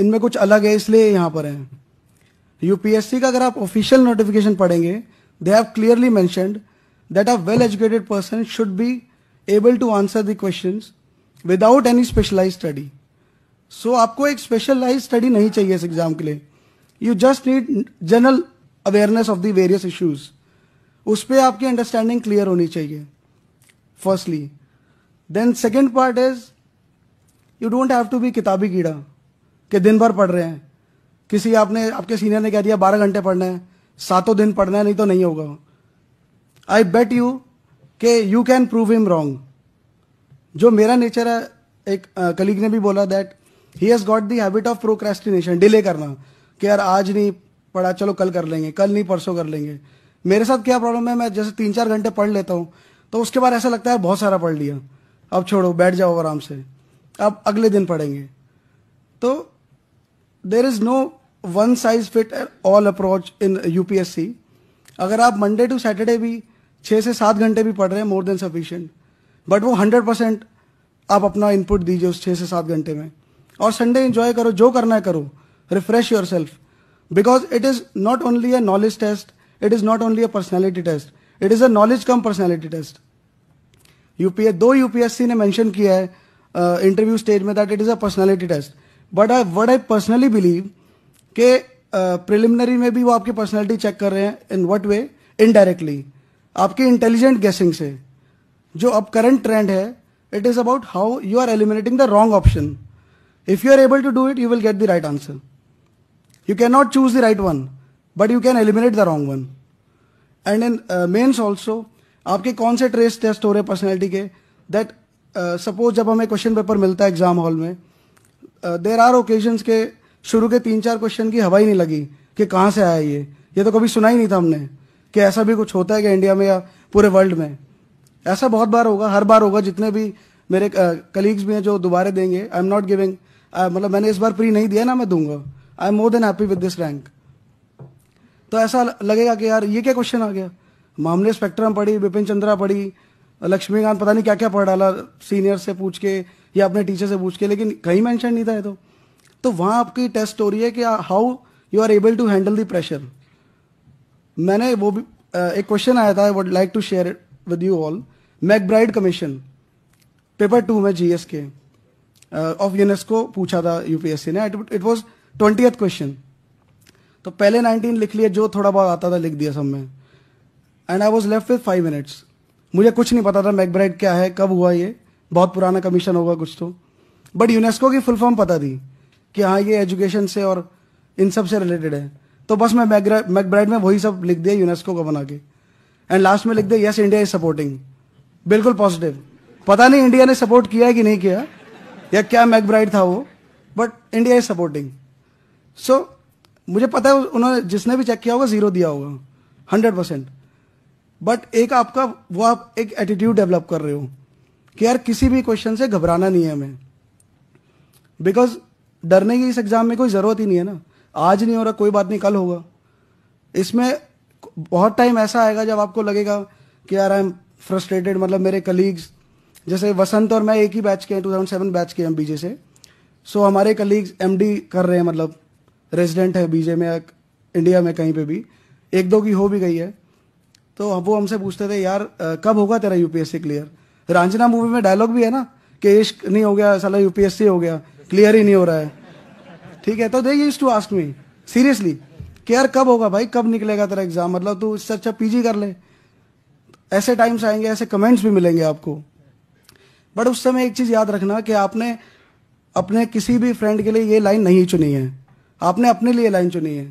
इनमें कुछ अलग है इसलिए यहाँ पर है यूपीएससी का अगर आप ऑफिशियल नोटिफिकेशन पढ़ेंगे they have clearly mentioned that a well educated person should be able to answer the question without any specialize study so आपको एक स्पेशलाइज स्टडी नहीं चाहिए इस एग्जाम के लिए you just need general awareness of the various issues उस पर आपकी अंडरस्टैंडिंग क्लियर होनी चाहिए firstly then second part is you don't have to be किताबी कीड़ा कि दिन भर पढ़ रहे हैं किसी आपने आपके सीनियर ने कह दिया बारह घंटे पढ़ना है सातों दिन पढ़ना है नहीं तो नहीं होगा आई बेट यू के you can prove him wrong जो मेरा नेचर है एक कलीग ने भी बोला that he has got the habit of procrastination delay करना कि यार आज नहीं पढ़ा चलो कल कर लेंगे कल नहीं परसों कर लेंगे मेरे साथ क्या प्रॉब्लम है मैं जैसे तीन चार घंटे पढ़ लेता हूँ तो उसके बाद ऐसा लगता है बहुत सारा पढ़ लिया अब छोड़ो बैठ जाओ आराम से अब अगले दिन पढ़ेंगे तो there is no one size fit all approach in UPSC अगर आप मंडे टू सैटरडे भी छः से सात घंटे भी पढ़ रहे हैं मोर देन सफिशियंट बट वो हंड्रेड परसेंट आप अपना इनपुट दीजिए उस छः से सात घंटे में और संडे इंजॉय करो जो करना है करो refresh yourself because it is not only a knowledge test it is not only a personality test it is a knowledge cum personality test UPA दो यूपीएससी ने मैंशन किया है इंटरव्यू स्टेज में that it is a personality test but I what I personally believe के preliminary में भी वो आपकी पर्सनैलिटी चेक कर रहे हैं इन वट वे इनडायरेक्टली आपकी इंटेलिजेंट गेसिंग से जो अब करंट ट्रेंड है it is about how you are eliminating the wrong option if you are able to do it you will get the right answer you can not choose the right one but you can eliminate the wrong one and in mains also आपके कौन से trace test हो रहे हैं personality के that suppose uh, जब हमें question paper मिलता है एग्जाम हॉल में देर आर ओकेजन्स के शुरू के तीन चार क्वेश्चन की हवा ही नहीं लगी कि कहाँ से आया ये ये तो कभी सुना ही नहीं था हमने कि ऐसा भी कुछ होता है क्या इंडिया में या पूरे वर्ल्ड में ऐसा बहुत बार होगा हर बार होगा जितने भी मेरे कलीग्स भी हैं जो दोबारा देंगे आई एम नॉट गिविंग मतलब मैंने इस बार प्री नहीं दिया ना मैं दूंगा I am more than happy with this rank तो ऐसा लगेगा कि यार ये क्या क्वेश्चन आ गया मामले स्पेक्ट्रम पढ़ी बिपिन चंद्रा पढ़ी लक्ष्मीकांत पता नहीं क्या क्या पढ़ डाला सीनियर से पूछ के या अपने टीचर से पूछ के लेकिन कहीं मैंशन नहीं था तो तो वहाँ आपकी टेस्ट हो रही है कि how you are able to handle the pressure मैंने वो भी एक क्वेश्चन आया था I would like to share with you all McBride commission paper two में जी एस के ऑफ यूनेस्को पूछा था यूपीएससी ने इट वॉज एथ क्वेश्चन तो पहले नाइनटीन लिख लिया जो थोड़ा बहुत आता था लिख दिया सब में and I was left with five minutes मुझे कुछ नहीं पता था मैकब्राइड क्या है कब हुआ ये बहुत पुराना कमीशन होगा कुछ तो बट यूनेस्को की फुल फॉर्म पता थी कि हाँ ये एजुकेशन से और इन सब से रिलेटेड है तो बस मैं मैकब्राइड में वही सब लिख दिया यूनेस्को को बना के एंड लास्ट में लिख दिया यस इंडिया इज सपोर्टिंग बिल्कुल पॉजिटिव पता नहीं इंडिया ने सपोर्ट किया है कि नहीं किया या क्या मैकब्राइड था वो but India is supporting so मुझे पता है उन्होंने जिसने भी चेक किया होगा जीरो दिया होगा हंड्रेड परसेंट बट एक आपका वो आप एक एटीट्यूड डेवलप कर रहे हो कि यार किसी भी क्वेश्चन से घबराना नहीं है हमें बिकॉज डरने की इस एग्जाम में कोई ज़रूरत ही नहीं है ना आज नहीं हो रहा कोई बात नहीं कल होगा इसमें बहुत टाइम ऐसा आएगा जब आपको लगेगा कि यार आई एम फ्रस्ट्रेटेड मतलब मेरे कलीग्स जैसे वसंत और मैं एक ही बैच के हैं टू बैच के हैं बीजे से सो so, हमारे कलीग्स एम कर रहे हैं मतलब रेजिडेंट है बीजे में इंडिया में कहीं पे भी एक दो की हो भी गई है तो वो हमसे पूछते थे यार कब होगा तेरा यूपीएससी क्लियर रांझना मूवी में डायलॉग भी है ना कि इश्क नहीं हो गया साला यूपीएससी हो गया क्लियर ही नहीं हो रहा है ठीक है तो they used to ask me seriously कि यार कब होगा भाई कब निकलेगा तेरा एग्जाम मतलब तू इससे अच्छा पीजी कर ले ऐसे टाइम्स आएंगे ऐसे कमेंट्स भी मिलेंगे आपको बट उस समय एक चीज़ याद रखना कि आपने अपने किसी भी फ्रेंड के लिए ये लाइन नहीं चुनी है आपने अपने लिए लाइन चुनी है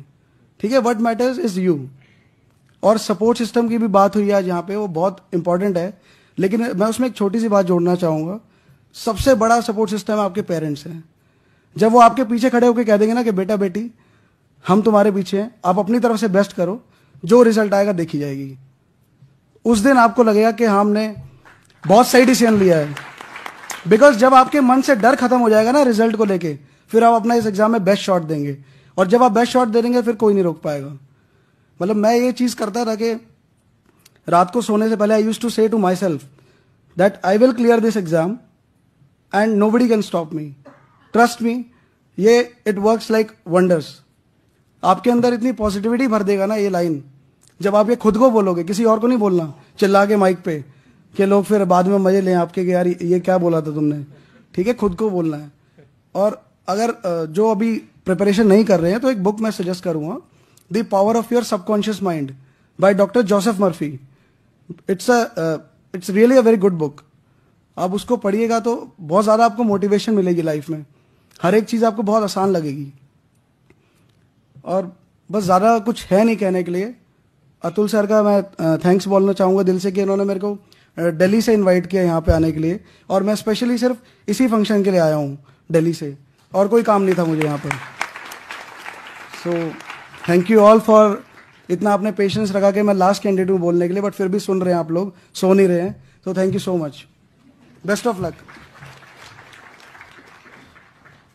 ठीक है वट मैटर्स इज यू और सपोर्ट सिस्टम की भी बात हुई आज यहाँ पे वो बहुत इंपॉर्टेंट है लेकिन मैं उसमें एक छोटी सी बात जोड़ना चाहूंगा सबसे बड़ा सपोर्ट सिस्टम आपके पेरेंट्स हैं जब वो आपके पीछे खड़े होकर कह देंगे ना कि बेटा बेटी हम तुम्हारे पीछे हैं आप अपनी तरफ से बेस्ट करो जो रिजल्ट आएगा देखी जाएगी उस दिन आपको लगेगा कि हमने बहुत सही डिसीजन लिया है बिकॉज जब आपके मन से डर खत्म हो जाएगा ना रिजल्ट को लेके फिर आप अपना इस एग्जाम में बेस्ट शॉट देंगे और जब आप बेस्ट शॉट दे देंगे फिर कोई नहीं रोक पाएगा मतलब मैं ये चीज़ करता था कि रात को सोने से पहले I used to say to myself that I will clear this exam and nobody can stop me trust me ये इट वर्क लाइक वंडर्स आपके अंदर इतनी पॉजिटिविटी भर देगा ना ये लाइन जब आप ये खुद को बोलोगे किसी और को नहीं बोलना चिल्ला के माइक पे कि लोग फिर बाद में मजे लें आपके कि यार ये क्या बोला था तुमने ठीक है खुद को बोलना है और अगर जो अभी प्रिपरेशन नहीं कर रहे हैं तो एक बुक मैं सजेस्ट करूँगा The power of your subconscious mind by doctor Joseph Murphy it's a uh, it's really a very good आप उसको पढ़िएगा तो बहुत ज़्यादा आपको मोटिवेशन मिलेगी लाइफ में हर एक चीज़ आपको बहुत आसान लगेगी और बस ज़्यादा कुछ है नहीं कहने के लिए अतुल सर का मैं थैंक्स uh, बोलना चाहूँगा दिल से कि इन्होंने मेरे को uh, दिल्ली से इनवाइट किया यहाँ पे आने के लिए और मैं स्पेशली सिर्फ इसी फंक्शन के लिए आया हूँ दिल्ली से और कोई काम नहीं था मुझे यहाँ पर so so, thank you all for इतना आपने पेशेंस रखा कि मैं लास्ट कैंडिडेट हूँ बोलने के लिए बट फिर भी सुन रहे हैं आप लोग सो नहीं रहे हैं तो thank you so much best of luck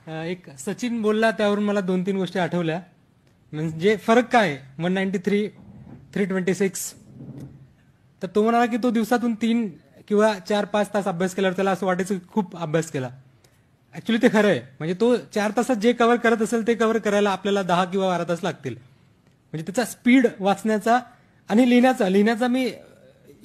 एक सचिन बोलला त्यावरून मला दोन तीन गोष्टी आठवल्या म्हणजे फरक काय one ninety three three twenty six तर तो म्हणाला की तो दिवसातून तीन किंवा चार पाच तास अभ्यास केल्यावर त्याला असं वाटायचं खूप अभ्यास केला ऍक्च्युली ते खरं आहे म्हणजे तो चार तासात जे कव्हर करत असेल ते कव्हर करायला आपल्याला दहा किंवा बारा तास लागतील म्हणजे त्याचा स्पीड वाचण्याचा आणि लिहिण्याचा लिहिण्याचा मी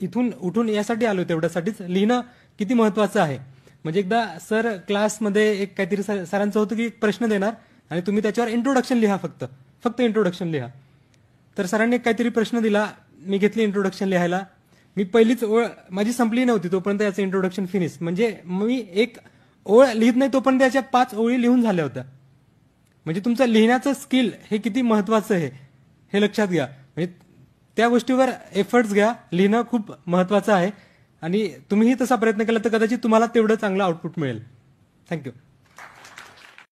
इथून उठून यासाठी आलो तेवढ्यासाठीच लिहिणं किती महत्वाचं आहे म्हणजे एकदा सर क्लासमध्ये एक काहीतरी सरांचं होतं की एक प्रश्न देणार आणि तुम्ही त्याच्यावर इंट्रोडक्शन लिहा फक्त फक्त इंट्रोडक्शन लिहा तर सरांनी काहीतरी प्रश्न दिला मी घेतली इंट्रोडक्शन लिहायला मी पहिलीच ओळ माझी संपली नव्हती तोपर्यंत याचं इंट्रोडक्शन फिनिश म्हणजे मी एक ओळ लिहित नाही तो पण त्याच्या पाच ओळी लिहून झाल्या होत्या म्हणजे तुमचं लिहिण्याचं स्किल हे किती महत्वाचं आहे हे लक्षात घ्या म्हणजे त्या गोष्टीवर एफर्ट्स घ्या लिहिणं खूप महत्वाचं आहे आणि तुम्हीही तसा प्रयत्न केला तर कदाचित तुम्हाला तेवढं चांगलं आउटपुट मिळेल थँक्यू